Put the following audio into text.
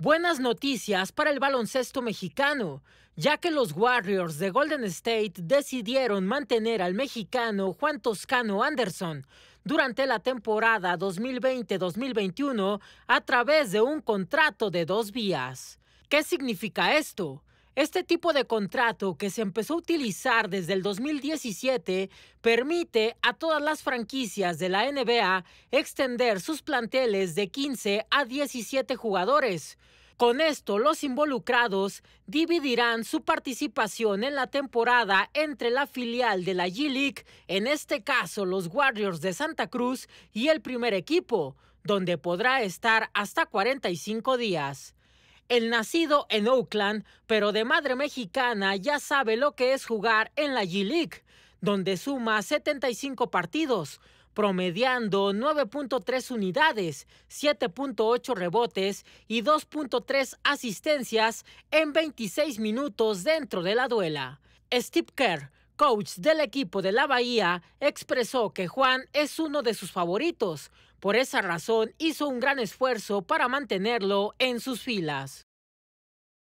Buenas noticias para el baloncesto mexicano, ya que los Warriors de Golden State decidieron mantener al mexicano Juan Toscano Anderson durante la temporada 2020-2021 a través de un contrato de dos vías. ¿Qué significa esto? Este tipo de contrato que se empezó a utilizar desde el 2017 permite a todas las franquicias de la NBA extender sus planteles de 15 a 17 jugadores. Con esto, los involucrados dividirán su participación en la temporada entre la filial de la G-League, en este caso los Warriors de Santa Cruz, y el primer equipo, donde podrá estar hasta 45 días. El nacido en Oakland, pero de madre mexicana, ya sabe lo que es jugar en la G-League, donde suma 75 partidos, promediando 9.3 unidades, 7.8 rebotes y 2.3 asistencias en 26 minutos dentro de la duela. Steve Kerr coach del equipo de la Bahía, expresó que Juan es uno de sus favoritos. Por esa razón hizo un gran esfuerzo para mantenerlo en sus filas.